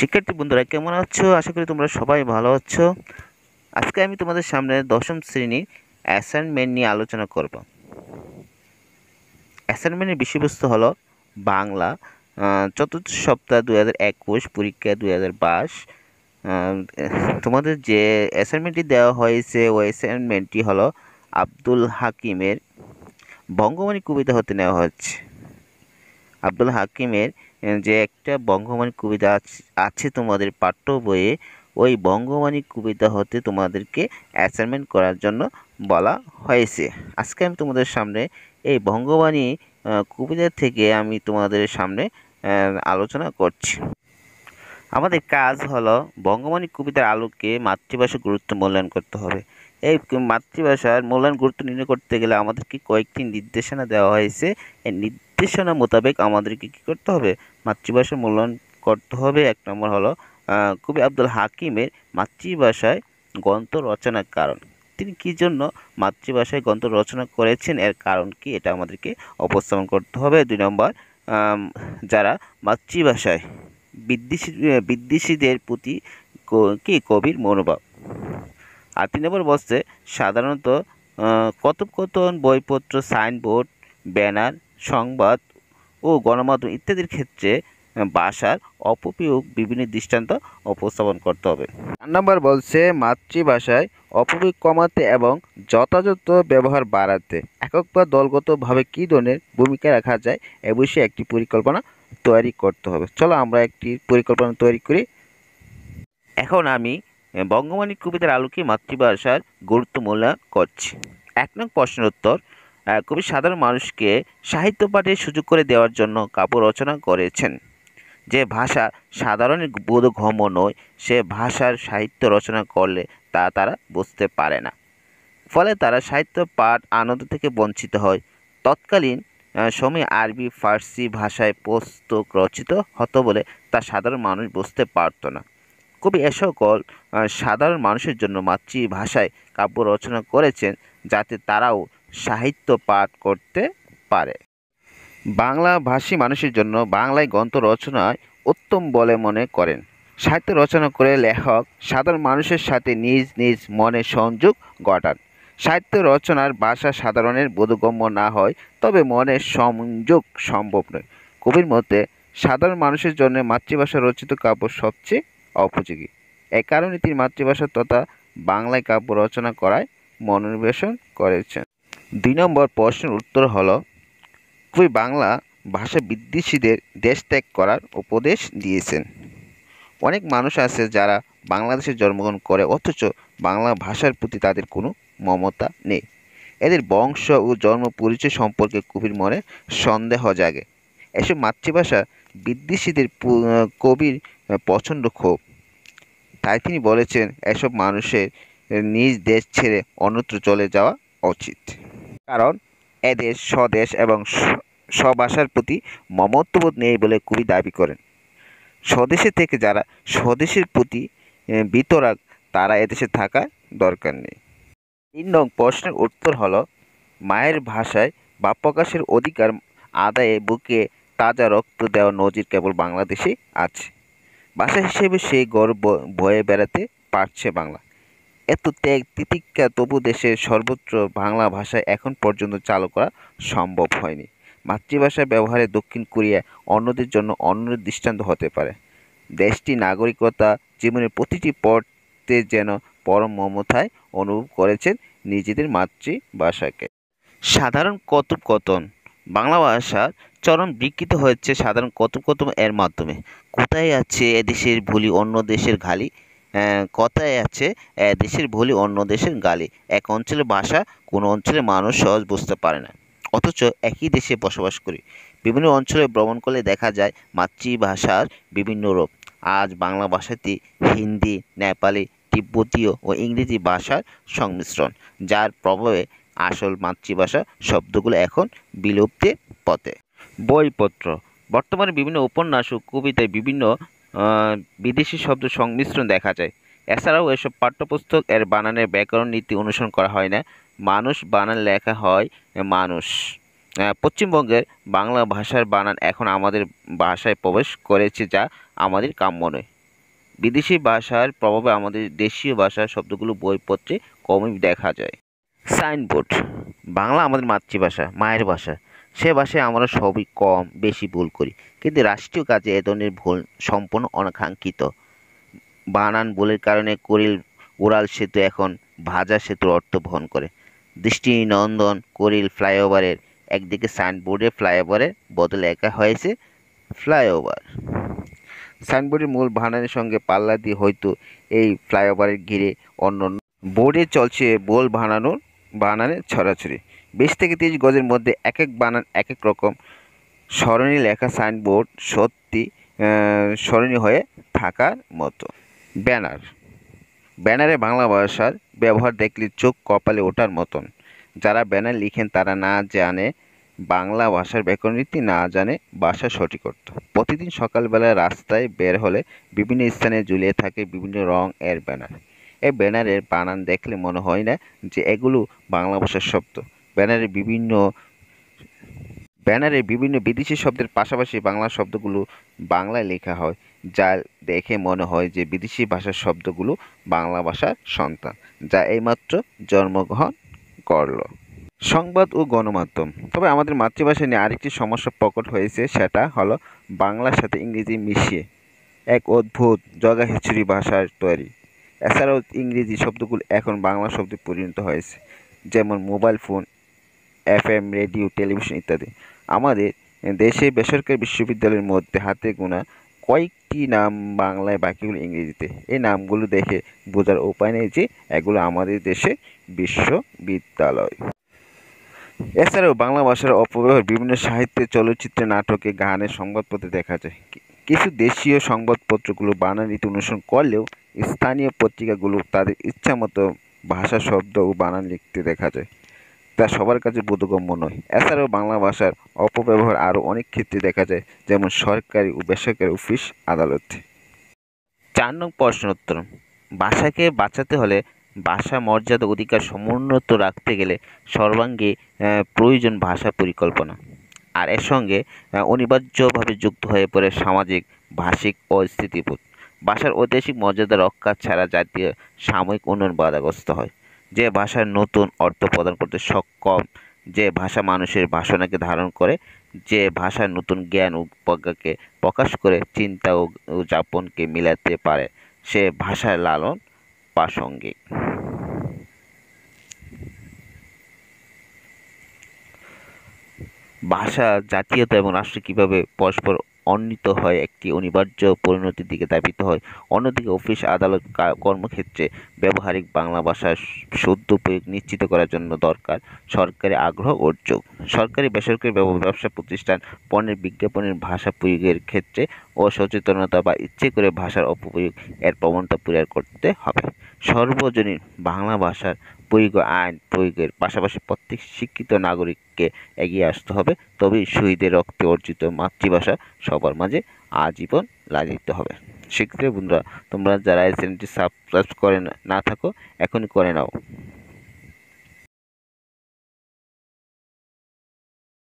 শিক্ষার্থী বন্ধুরা কেমন আছো আশা করি তোমরা সবাই ভালো আছো আজকে আমি তোমাদের সামনে দশম শ্রেণীর অ্যাসাইনমেন্ট নিয়ে আলোচনা করব অ্যাসাইনমেন্টের বিষয়বস্তু হলো বাংলা চতুর্থ সপ্তাহ দু হাজার একুশ পরীক্ষা দু হাজার বাইশ তোমাদের যে অ্যাসাইনমেন্টটি দেওয়া হয়েছে ওই অ্যাসাইনমেন্টটি হলো আব্দুল হাকিমের বঙ্গবাণী কবিতা হতে নেওয়া হচ্ছে আব্দুল হাকিমের যে একটা বঙ্গবাণী কবিতা আছে তোমাদের পাঠ্য বইয়ে ওই বঙ্গবাণী কবিতা হতে তোমাদেরকে অ্যাসাইনমেন্ট করার জন্য বলা হয়েছে আজকে আমি তোমাদের সামনে এই বঙ্গবাণী কবিতা থেকে আমি তোমাদের সামনে আলোচনা করছি আমাদের কাজ হলো বঙ্গবাণী কবিতার আলোকে মাতৃভাষার গুরুত্ব মূল্যায়ন করতে হবে এই মাতৃভাষার মূল্যায়ন গুরুত্ব নির্ণয় করতে গেলে আমাদেরকে কয়েকটি নির্দেশনা দেওয়া হয়েছে এই নির্দেশনা মোতাবেক আমাদেরকে কী করতে হবে মাতৃভাষা মূল্যায়ন করতে হবে এক নম্বর হলো কবি আব্দুল হাকিমের মাতৃভাষায় গ্রন্থ রচনার কারণ তিনি কী জন্য মাতৃভাষায় গ্রন্থ রচনা করেছেন এর কারণ কি এটা আমাদেরকে উপস্থাপন করতে হবে দুই নম্বর যারা মাতৃভাষায় বিদ্বেষী বিদ্বেষীদের প্রতি কি কবির মনোভাব আর তিন নম্বর বসছে সাধারণত কথোপকথন বইপত্র সাইনবোর্ড ব্যানার সংবাদ ও গণমাধ্যম ইত্যাদির ক্ষেত্রে ভাষার অপপ্রয়োগ বিভিন্ন দৃষ্টান্ত উপস্থাপন করতে হবে চার নম্বর বলছে মাতৃভাষায় অপপ্রয়োগ কমাতে এবং যথাযথ ব্যবহার বাড়াতে একক বা দলগতভাবে কী ধরনের ভূমিকা রাখা যায় এ বিষয়ে একটি পরিকল্পনা তৈরি করতে হবে চলো আমরা একটি পরিকল্পনা তৈরি করি এখন আমি বঙ্গবাণী কবিতার আলোকে মাতৃভাষার গুরুত্ব মূল্যায়ন করছি এক নং প্রশ্নের উত্তর কবি সাধারণ মানুষকে সাহিত্য পাঠে সুযোগ করে দেওয়ার জন্য কাব্য রচনা করেছেন যে ভাষা সাধারণের বোধগম্য নয় সে ভাষার সাহিত্য রচনা করলে তা তারা বুঝতে পারে না ফলে তারা সাহিত্য পাঠ আনন্দ থেকে বঞ্চিত হয় তৎকালীন সময়ে আরবি ফার্সি ভাষায় পুস্তক রচিত হতো বলে তা সাধারণ মানুষ বুঝতে পারত না কবি এ সকল সাধারণ মানুষের জন্য মাতৃভাষায় কাব্য রচনা করেছেন যাতে তারাও সাহিত্য পাঠ করতে পারে বাংলাভাষী মানুষের জন্য বাংলায় গ্রন্থ রচনায় উত্তম বলে মনে করেন সাহিত্য রচনা করে লেখক সাধারণ মানুষের সাথে নিজ নিজ মনে সংযোগ ঘটান সাহিত্য রচনার ভাষা সাধারণের বোধগম্য না হয় তবে মনে সংযোগ সম্ভব নয় কবির মতে সাধারণ মানুষের জন্য মাতৃভাষা রচিত কাব্য সবচেয়ে উপযোগী এ কারণে তিনি মাতৃভাষা তথা বাংলায় কাব্য রচনা করায় মনোনিবেশন করেছেন দুই নম্বর প্রশ্নের উত্তর হল কবি বাংলা ভাষা বিদ্বেষীদের দেশ ত্যাগ করার উপদেশ দিয়েছেন অনেক মানুষ আছে যারা বাংলাদেশে জন্মগ্রহণ করে অথচ বাংলা ভাষার প্রতি তাদের কোনো মমতা নেই এদের বংশ ও জন্ম পরিচয় সম্পর্কে কবির মনে সন্দেহ জাগে এসব মাতৃভাষা বিদ্বেষীদের কবির প্রচণ্ড ক্ষোভ তাই তিনি বলেছেন এসব মানুষের নিজ দেশ ছেড়ে অন্যত্র চলে যাওয়া উচিত কারণ এদেশ স্বদেশ এবং স্বভাষার প্রতি মমত্ববোধ নেই বলে কবি দাবি করেন স্বদেশে থেকে যারা স্বদেশের প্রতি বিতরাগ তারা এদেশে থাকা দরকার নেই তিন নং প্রশ্নের উত্তর হল মায়ের ভাষায় বা প্রকাশের অধিকার আদায়ে বুকে তাজা রক্ত দেওয়া নজির কেবল বাংলাদেশে আছে ভাষা হিসেবে সেই গর্ব বয়ে বেড়াতে পারছে বাংলা এত ত্যাগ তিতিক্ষা তবু দেশের সর্বত্র বাংলা ভাষা এখন পর্যন্ত চালু করা সম্ভব হয়নি মাতৃভাষা ব্যবহারে দক্ষিণ কোরিয়া অন্যদের জন্য অন্য দৃষ্টান্ত হতে পারে দেশটি নাগরিকতা জীবনের প্রতিটি পথে যেন পরম মমতায় অনুভব করেছেন নিজেদের মাতৃভাষাকে সাধারণ কথোপকথন বাংলা ভাষার চরম বিকৃত হয়েছে সাধারণ কথোপকথন এর মাধ্যমে কোথায় আছে এদেশের ভুলি অন্য দেশের ঘালি হ্যাঁ, কথায় আছে দেশের বলি অন্য দেশের গালি এক অঞ্চলের ভাষা কোনো অঞ্চলের মানুষ সহজ বুঝতে পারে না অথচ একই দেশে বসবাস করি বিভিন্ন অঞ্চলে ভ্রমণ করলে দেখা যায় মাতৃভাষার বিভিন্ন রূপ আজ বাংলা ভাষাতে হিন্দি নেপালি তিব্বতীয় ও ইংরেজি ভাষার সংমিশ্রণ যার প্রভাবে আসল মাতৃভাষা শব্দগুলো এখন বিলুপ্তির পথে বইপত্র বর্তমানে বিভিন্ন উপন্যাস ও কবিতায় বিভিন্ন বিদেশি শব্দ সংমিশ্রণ দেখা যায় এছাড়াও এসব পাঠ্যপুস্তক এর বানানের ব্যাকরণ নীতি অনুসরণ করা হয় না মানুষ বানান লেখা হয় মানুষ পশ্চিমবঙ্গের বাংলা ভাষার বানান এখন আমাদের ভাষায় প্রবেশ করেছে যা আমাদের কাম্য নয় বিদেশি ভাষার প্রভাবে আমাদের দেশীয় ভাষার শব্দগুলো বইপত্রে কমই দেখা যায় সাইনবোর্ড বাংলা আমাদের মাতৃভাষা মায়ের ভাষা সে ভাষায় আমরা সবই কম বেশি ভুল করি কিন্তু রাষ্ট্রীয় কাজে এ ধরনের ভুল সম্পূর্ণ অনাকাঙ্ক্ষিত বানান ভুলের কারণে করিল উড়াল সেতু এখন ভাজা সেতুর অর্থ বহন করে দৃষ্টি নন্দন করিল ফ্লাইওভারের একদিকে সাইনবোর্ডে ফ্লাইওভারের বদলে একা হয়েছে ফ্লাইওভার সাইনবোর্ডের মূল ভানানের সঙ্গে পাল্লা দিয়ে হয়তো এই ফ্লাইওভারের ঘিরে অন্য বোর্ডে চলছে বোল ভানানোর বানানে ছড়াছড়ি বিশ থেকে তিরিশ গজের মধ্যে এক এক বানান এক এক রকম স্মরণীয় লেখা সাইনবোর্ড সত্যি স্মরণীয় হয়ে থাকার মতো ব্যানার ব্যানারে বাংলা ভাষার ব্যবহার দেখলে চোখ কপালে ওঠার মতন যারা ব্যানার লিখেন তারা না জানে বাংলা ভাষার ব্যাকরণীতি না জানে ভাষা সঠিক অর্থ প্রতিদিন সকালবেলা রাস্তায় বের হলে বিভিন্ন স্থানে ঝুলিয়ে থাকে বিভিন্ন রং এর ব্যানার এই ব্যানারের বানান দেখলে মনে হয় না যে এগুলো বাংলা ভাষার শব্দ ব্যানারে বিভিন্ন ব্যানারে বিভিন্ন বিদেশি শব্দের পাশাপাশি বাংলা শব্দগুলো বাংলায় লেখা হয় যা দেখে মনে হয় যে বিদেশি ভাষার শব্দগুলো বাংলা ভাষার সন্তান যা এইমাত্র জন্মগ্রহণ করল সংবাদ ও গণমাধ্যম তবে আমাদের মাতৃভাষা নিয়ে আরেকটি সমস্যা প্রকট হয়েছে সেটা হলো বাংলার সাথে ইংরেজি মিশিয়ে এক অদ্ভুত জগা হিচুরি ভাষার তৈরি এছাড়াও ইংরেজি শব্দগুলো এখন বাংলা শব্দে পরিণত হয়েছে যেমন mobile phone F M radio television ইত্যাদি আমাদের দেশে বেসরকারি বিশ্ববিদ্যালয়ের মধ্যে হাতে গোনা কয়েকটি নাম বাংলায় বাকিগুলো ইংরেজিতে এই নামগুলো দেখে বোঝার উপায় নেই যে এগুলো আমাদের দেশে বিশ্ববিদ্যালয় এছাড়াও বাংলা ভাষার অপব্যবহার বিভিন্ন সাহিত্যে চলচ্চিত্রে নাটকে গানে সংবাদপত্রে দেখা যায় কিছু দেশীয় সংবাদপত্রগুলো বানানিতে অনুসরণ করলেও স্থানীয় পত্রিকাগুলো তাদের ইচ্ছামতো ভাষা শব্দ ও বানান লিখতে দেখা যায় তা সবার কাছে বোধগম্য নয় এছাড়াও বাংলা ভাষার অপব্যবহার আরও অনেক ক্ষেত্রে দেখা যায় যেমন সরকারি ও বেসরকারি অফিস আদালত চার নং প্রশ্নোত্তর ভাষাকে বাঁচাতে হলে ভাষা মর্যাদা অধিকার সমুন্নত রাখতে গেলে সর্বাঙ্গে প্রয়োজন ভাষা পরিকল্পনা আর এর সঙ্গে অনিবার্যভাবে যুক্ত হয়ে পড়ে সামাজিক ভাষিক ও ভাষার ঐতিহাসিক মর্যাদা রক্ষা ছাড়া জাতীয় সাময়িক উন্নয়ন বাধাগ্রস্ত হয় যে ভাষা নতুন অর্থ প্রদান করতে সক্ষম যে ভাষা মানুষের বাসনাকে ধারণ করে যে ভাষা নতুন জ্ঞান ও প্রজ্ঞাকে প্রকাশ করে চিন্তা ও যাপনকে মিলাতে পারে সে ভাষার লালন প্রাসঙ্গিক ভাষা জাতীয়তা এবং রাষ্ট্র কীভাবে পরস্পর অন্বিত হয় একটি অনিবার্য পরিণতির দিকে ধাবিত হয় অন্যদিকে অফিস আদালত কর্মক্ষেত্রে ব্যবহারিক বাংলা ভাষার শুদ্ধ প্রয়োগ নিশ্চিত করার জন্য দরকার সরকারি আগ্রহ অর্যোগ সরকারি বেসরকারি ব্যবসা প্রতিষ্ঠান পণ্যের বিজ্ঞাপনের ভাষা প্রয়োগের ক্ষেত্রে অসচেতনতা বা ইচ্ছে করে ভাষার অপপ্রয়োগ এর প্রবণতা পরিহার করতে হবে সর্বজনীন বাংলা ভাষার বৈধ আইন প্রয়োগের পাশাপাশি প্রত্যেক শিক্ষিত নাগরিককে এগিয়ে আসতে হবে তবেই শহীদের রক্তে অর্জিত মাতৃভাষা সবার মাঝে আজীবন লাগিতে হবে শিক্ষিত বন্ধুরা তোমরা যারা এই চ্যানেলটি সাবস্ক্রাইব করে না থাকো এখনই করে নাও